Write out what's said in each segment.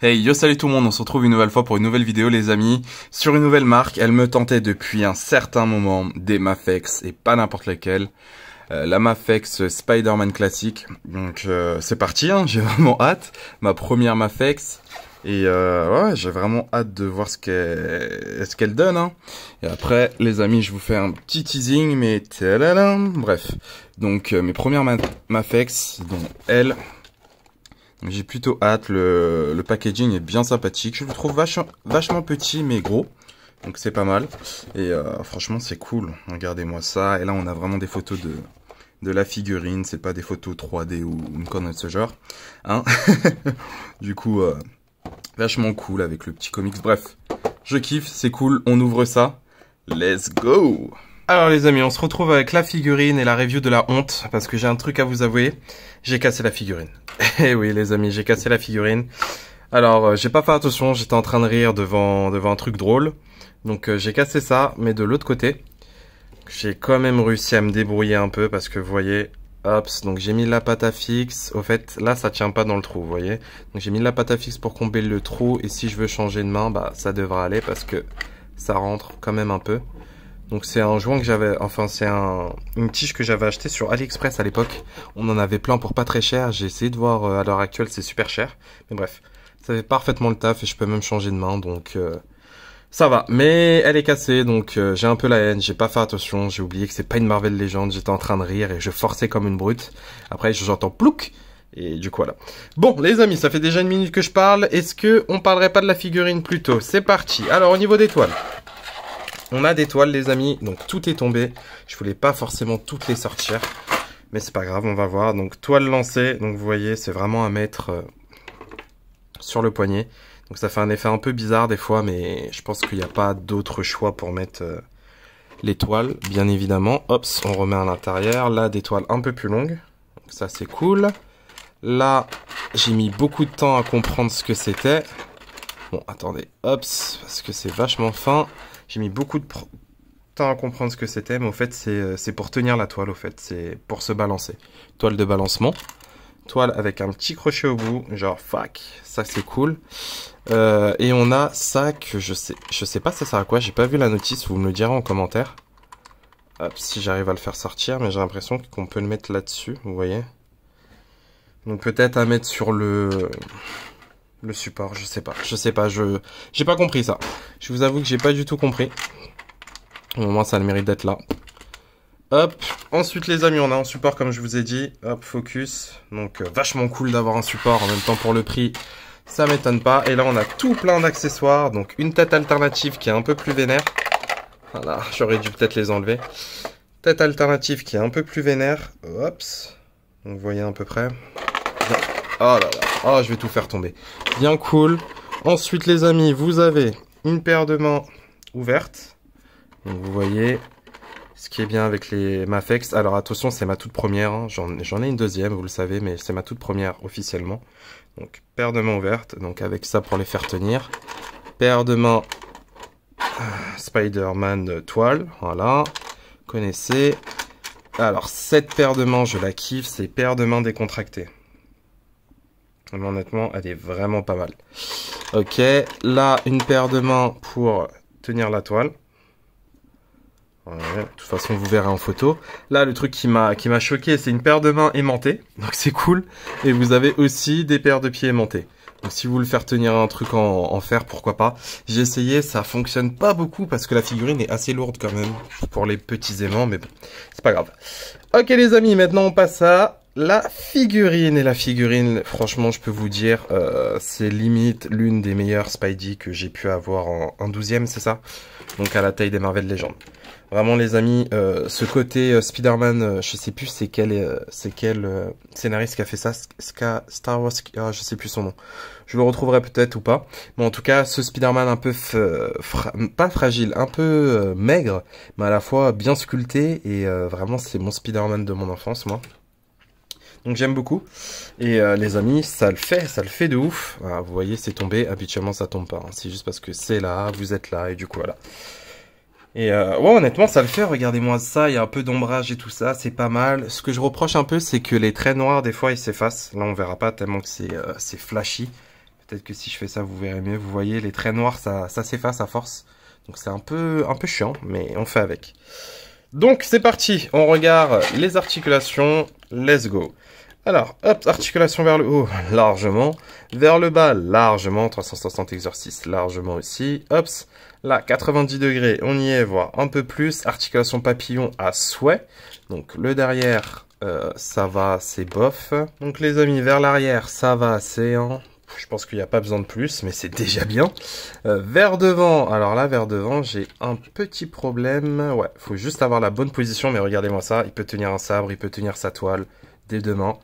Hey yo salut tout le monde, on se retrouve une nouvelle fois pour une nouvelle vidéo les amis. Sur une nouvelle marque, elle me tentait depuis un certain moment des Mafex et pas n'importe laquelle. Euh, la Mafex Spider-Man classique. Donc euh, c'est parti, hein, j'ai vraiment hâte. Ma première Mafex. Et euh, ouais, j'ai vraiment hâte de voir ce qu'elle ce qu'elle donne. Hein. Et après, les amis, je vous fais un petit teasing, mais bref. Donc mes premières Mafex, dont elle, j'ai plutôt hâte. Le, packaging est bien sympathique. Je le trouve vachement petit mais gros. Donc c'est pas mal. Et euh, franchement c'est cool. Regardez-moi ça. Et là on a vraiment des photos de, de la figurine. C'est pas des photos 3D ou une connerie de ce genre. Hein. du coup, euh, vachement cool avec le petit comics. Bref, je kiffe. C'est cool. On ouvre ça. Let's go alors les amis, on se retrouve avec la figurine et la review de la honte, parce que j'ai un truc à vous avouer, j'ai cassé la figurine. Eh oui les amis, j'ai cassé la figurine. Alors euh, j'ai pas fait attention, j'étais en train de rire devant, devant un truc drôle, donc euh, j'ai cassé ça, mais de l'autre côté, j'ai quand même réussi à me débrouiller un peu, parce que vous voyez, hop, donc j'ai mis la pâte à fixe, au fait là ça tient pas dans le trou, vous voyez, donc j'ai mis la pâte à fixe pour combler le trou, et si je veux changer de main, bah ça devra aller, parce que ça rentre quand même un peu. Donc c'est un joint que j'avais, enfin c'est un, une tige que j'avais acheté sur AliExpress à l'époque. On en avait plein pour pas très cher. J'ai essayé de voir euh, à l'heure actuelle, c'est super cher. Mais bref, ça fait parfaitement le taf et je peux même changer de main, donc euh, ça va. Mais elle est cassée, donc euh, j'ai un peu la haine. J'ai pas fait attention, j'ai oublié que c'est pas une Marvel légende. J'étais en train de rire et je forçais comme une brute. Après j'entends plouk Et du coup, voilà. Bon, les amis, ça fait déjà une minute que je parle. Est-ce que on parlerait pas de la figurine plutôt C'est parti. Alors, au niveau des toiles. On a des toiles, les amis. Donc, tout est tombé. Je voulais pas forcément toutes les sortir. Mais c'est pas grave, on va voir. Donc, toile lancée. Donc, vous voyez, c'est vraiment à mettre euh, sur le poignet. Donc, ça fait un effet un peu bizarre des fois. Mais je pense qu'il n'y a pas d'autre choix pour mettre euh, les toiles, bien évidemment. Hop, on remet à l'intérieur. Là, des toiles un peu plus longues. Donc, ça, c'est cool. Là, j'ai mis beaucoup de temps à comprendre ce que c'était. Bon, attendez, hop, parce que c'est vachement fin. J'ai mis beaucoup de temps à comprendre ce que c'était, mais au fait, euh, c'est pour tenir la toile, au fait. C'est pour se balancer. Toile de balancement. Toile avec un petit crochet au bout, genre fuck, ça c'est cool. Euh, et on a ça que je sais, je sais pas ça sert à quoi, j'ai pas vu la notice, vous me le direz en commentaire. Hop, si j'arrive à le faire sortir, mais j'ai l'impression qu'on peut le mettre là-dessus, vous voyez. Donc peut-être à mettre sur le le support, je sais pas, je sais pas, je j'ai pas compris ça. Je vous avoue que j'ai pas du tout compris. Au moins, ça a le mérite d'être là. Hop, ensuite les amis, on a un support comme je vous ai dit. Hop, focus. Donc euh, vachement cool d'avoir un support en même temps pour le prix. Ça m'étonne pas. Et là, on a tout plein d'accessoires. Donc une tête alternative qui est un peu plus vénère. Voilà, j'aurais dû peut-être les enlever. Tête alternative qui est un peu plus vénère. Hop. vous voyez à peu près. Oh là là. Oh, je vais tout faire tomber. Bien cool. Ensuite, les amis, vous avez une paire de mains ouvertes. Donc, vous voyez ce qui est bien avec les Mafex. Alors, attention, c'est ma toute première. Hein. J'en ai une deuxième, vous le savez, mais c'est ma toute première officiellement. Donc, paire de mains ouvertes. Donc, avec ça pour les faire tenir. Paire de mains Spider-Man toile. Voilà. connaissez. Alors, cette paire de mains, je la kiffe. C'est paire de mains décontractées. Mais honnêtement, elle est vraiment pas mal. Ok, là, une paire de mains pour tenir la toile. de toute façon, vous verrez en photo. Là, le truc qui m'a qui m'a choqué, c'est une paire de mains aimantées. Donc c'est cool. Et vous avez aussi des paires de pieds aimantés. Donc si vous voulez faire tenir un truc en, fer, pourquoi pas. J'ai essayé, ça fonctionne pas beaucoup parce que la figurine est assez lourde quand même pour les petits aimants, mais bon, c'est pas grave. Ok les amis, maintenant on passe à la figurine et la figurine, franchement, je peux vous dire, euh, c'est limite l'une des meilleures Spidey que j'ai pu avoir en, en 12e, c'est ça Donc à la taille des Marvel Legends. Vraiment les amis, euh, ce côté euh, Spider-Man, euh, je sais plus c'est quel, euh, c'est quel scénariste qui a fait ça, Ska, Star Wars, je ah, je sais plus son nom. Je le retrouverai peut-être ou pas. Mais en tout cas, ce Spider-Man un peu, pas fragile, un peu maigre, mais à la fois bien sculpté. Et vraiment, c'est mon Spider-Man de mon enfance, moi. Donc j'aime beaucoup. Et euh, les amis, ça le fait, ça le fait de ouf. Ah, vous voyez, c'est tombé. Habituellement, ça tombe pas. Hein. C'est juste parce que c'est là, vous êtes là, et du coup, voilà. Et euh, ouais, honnêtement, ça le fait. Regardez-moi ça. Il y a un peu d'ombrage et tout ça. C'est pas mal. Ce que je reproche un peu, c'est que les traits noirs, des fois, ils s'effacent. Là, on verra pas tellement que c'est euh, flashy. Peut-être que si je fais ça, vous verrez mieux. Vous voyez, les traits noirs, ça, ça s'efface à force. Donc c'est un peu, un peu chiant, mais on fait avec. Donc c'est parti, on regarde les articulations, let's go. Alors, hop, articulation vers le haut, largement. Vers le bas, largement. 360 exercices, largement aussi. Hop, là, 90 degrés, on y est, voire un peu plus. Articulation papillon à souhait. Donc, le derrière, euh, ça va, c'est bof. Donc, les amis, vers l'arrière, ça va, c'est Je pense qu'il n'y a pas besoin de plus, mais c'est déjà bien. Euh, vers devant, alors là, vers devant, j'ai un petit problème. Ouais, faut juste avoir la bonne position, mais regardez-moi ça. Il peut tenir un sabre, il peut tenir sa toile des deux mains,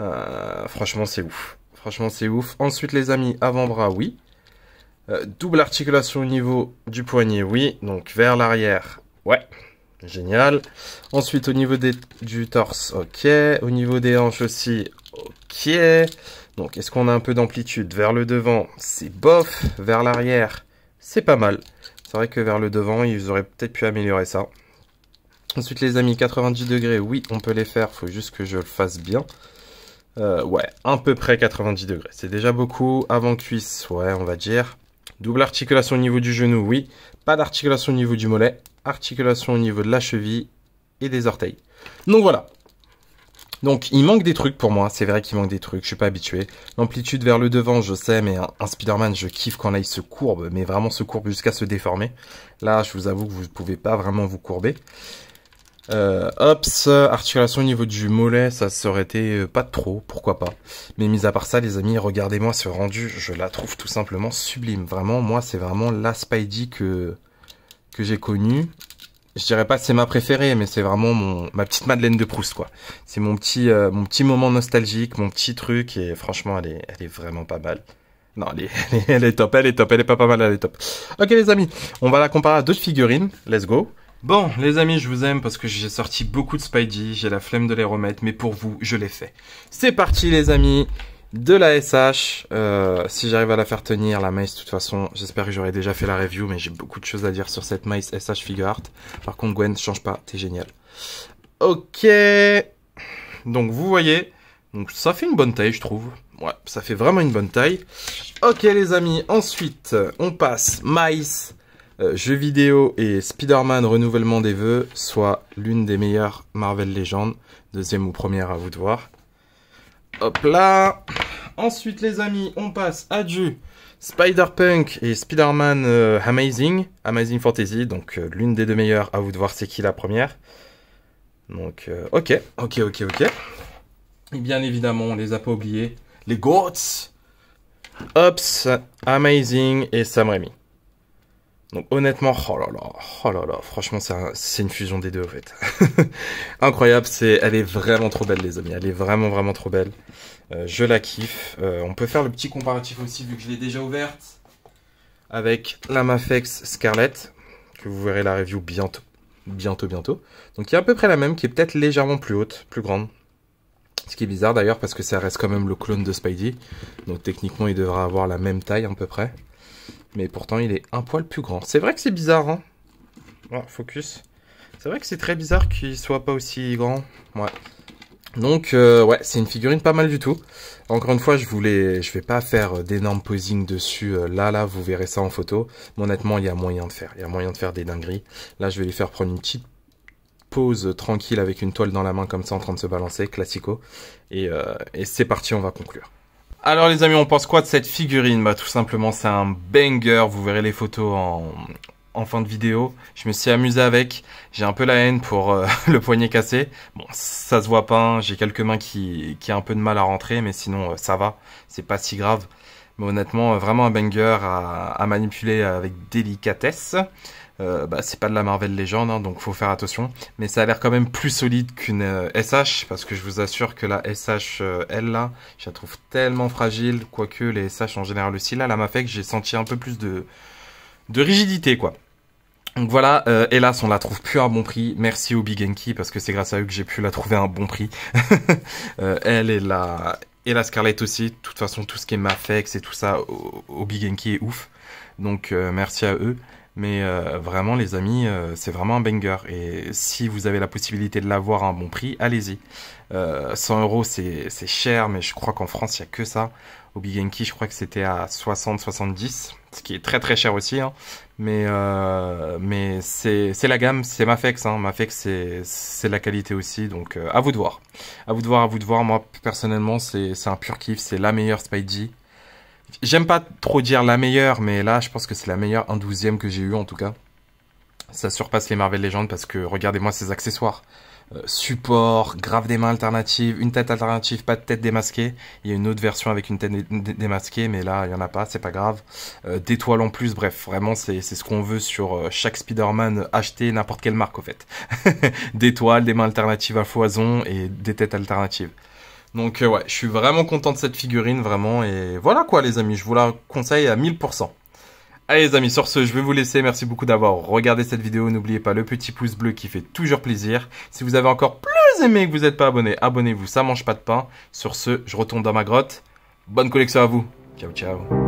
euh, franchement, c'est ouf. Franchement, c'est ouf. Ensuite, les amis, avant-bras, oui. Euh, double articulation au niveau du poignet, oui. Donc, vers l'arrière, ouais. Génial. Ensuite, au niveau des, du torse, ok. Au niveau des hanches aussi, ok. Donc, est-ce qu'on a un peu d'amplitude Vers le devant, c'est bof. Vers l'arrière, c'est pas mal. C'est vrai que vers le devant, ils auraient peut-être pu améliorer ça. Ensuite, les amis, 90 degrés, oui, on peut les faire, faut juste que je le fasse bien. Euh, ouais, à peu près 90 degrés. C'est déjà beaucoup. Avant-cuisse, ouais, on va dire. Double articulation au niveau du genou, oui. Pas d'articulation au niveau du mollet. Articulation au niveau de la cheville et des orteils. Donc voilà. Donc il manque des trucs pour moi, c'est vrai qu'il manque des trucs, je suis pas habitué. L'amplitude vers le devant, je sais, mais un, un Spider-Man, je kiffe quand là il se courbe, mais vraiment se courbe jusqu'à se déformer. Là, je vous avoue que vous ne pouvez pas vraiment vous courber. Euh, articulation au niveau du mollet, ça serait été euh, pas trop, pourquoi pas. Mais mis à part ça, les amis, regardez-moi ce rendu, je la trouve tout simplement sublime. Vraiment, moi, c'est vraiment la Spidey que, que j'ai connue. Je dirais pas c'est ma préférée, mais c'est vraiment mon, ma petite Madeleine de Proust, quoi. C'est mon petit, euh, mon petit moment nostalgique, mon petit truc, et franchement, elle est, elle est vraiment pas mal. Non, elle est, elle est, top, elle est top, elle est pas pas mal, elle est top. Ok les amis, on va la comparer à d'autres figurines, let's go. Bon, les amis, je vous aime parce que j'ai sorti beaucoup de Spidey, j'ai la flemme de les remettre, mais pour vous, je l'ai fait. C'est parti, les amis, de la SH. Euh, si j'arrive à la faire tenir, la maïs, de toute façon, j'espère que j'aurai déjà fait la review, mais j'ai beaucoup de choses à dire sur cette maïs SH Figure Art. Par contre, Gwen, change pas, t'es génial. Ok. Donc, vous voyez, donc ça fait une bonne taille, je trouve. Ouais, ça fait vraiment une bonne taille. Ok, les amis, ensuite, on passe maïs. Euh, jeux vidéo et Spider-Man Renouvellement des Vœux soit l'une des meilleures Marvel légendes. Deuxième ou première à vous de voir. Hop là Ensuite les amis, on passe à du Spider-Punk et Spider-Man euh, Amazing, Amazing Fantasy, donc euh, l'une des deux meilleures, à vous de voir c'est qui la première. Donc ok, ok, ok, ok. Et bien évidemment, on les a pas oubliés, les GOATs Ops, Amazing et Sam Raimi. Donc honnêtement, oh là là, oh là là, franchement c'est une fusion des deux en fait. Incroyable, c'est, elle est vraiment trop belle les amis, elle est vraiment vraiment trop belle. Euh, je la kiffe. Euh, on peut faire le petit comparatif aussi vu que je l'ai déjà ouverte avec la Mafex Scarlett que vous verrez la review bientôt, bientôt bientôt. Donc il y à peu près la même qui est peut-être légèrement plus haute, plus grande. Ce qui est bizarre d'ailleurs parce que ça reste quand même le clone de Spidey. Donc techniquement il devra avoir la même taille à peu près. Mais pourtant, il est un poil plus grand. C'est vrai que c'est bizarre, hein focus. C'est vrai que c'est très bizarre qu'il soit pas aussi grand. Ouais. Donc, euh, ouais, c'est une figurine pas mal du tout. Encore une fois, je voulais, je vais pas faire euh, d'énormes posing dessus. Euh, là, là, vous verrez ça en photo. Mais honnêtement, il y a moyen de faire. Il y a moyen de faire des dingueries. Là, je vais lui faire prendre une petite pose tranquille avec une toile dans la main comme ça en train de se balancer, classico. et c'est parti, on va conclure. Alors les amis, on pense quoi de cette figurine Bah tout simplement, c'est un banger. Vous verrez les photos en, fin de vidéo. Je me suis amusé avec. J'ai un peu la haine pour euh, le poignet cassé. Bon, ça se voit pas. Hein. J'ai quelques mains qui, qui a un peu de mal à rentrer, mais sinon euh, ça va. C'est pas si grave. Mais honnêtement, euh, vraiment un banger à, à manipuler avec délicatesse. Euh, bah, c'est pas de la Marvel Legend, hein, donc faut faire attention. Mais ça a l'air quand même plus solide qu'une SH, euh, parce que je vous assure que la SH, elle euh, là, je la trouve tellement fragile, quoique les SH en général aussi. Là, la Mafex j'ai senti un peu plus de, de rigidité, quoi. Donc voilà, hélas, on la trouve plus à bon prix. Merci au Big parce que c'est grâce à eux que j'ai pu la trouver à un bon prix. elle et la, et la Scarlett aussi. De toute façon, tout ce qui est Mafex et tout ça au, Bigenki est ouf. Donc merci à eux. Mais euh, vraiment, les amis, euh, c'est vraiment un banger. Et si vous avez la possibilité de l'avoir à un bon prix, allez-y. Euh, 100 euros, c'est cher, mais je crois qu'en France, il n'y a que ça. Au Big je crois que c'était à 60-70, ce qui est très très cher aussi. Hein. Mais, euh, mais c'est la gamme, c'est Mafex. Hein. Mafex, c'est la qualité aussi, donc à vous de voir. À vous de voir, à vous de voir. Moi, personnellement, c'est un pur kiff. C'est la meilleure Spidey. J'aime pas trop dire la meilleure, mais là, je pense que c'est la meilleure un douzième que j'ai eu en tout cas. Ça surpasse les Marvel Legends parce que regardez-moi ces accessoires. Euh, support, grave des mains alternatives, une tête alternative, pas de tête démasquée. Il y a une autre version avec une tête démasquée, mais là, il n'y en a pas, c'est pas grave. Euh, d'étoiles en plus, bref, vraiment, c'est ce qu'on veut sur euh, chaque Spider-Man acheter n'importe quelle marque, au fait. d'étoiles, des mains alternatives à foison et des têtes alternatives. Donc euh, ouais, je suis vraiment content de cette figurine, vraiment. Et voilà quoi les amis, je vous la conseille à 1000%. Allez les amis, sur ce, je vais vous laisser. Merci beaucoup d'avoir regardé cette vidéo. N'oubliez pas le petit pouce bleu qui fait toujours plaisir. Si vous avez encore plus aimé et que vous n'êtes pas abonné, abonnez-vous, ça mange pas de pain. Sur ce, je retourne dans ma grotte. Bonne collection à vous. Ciao, ciao.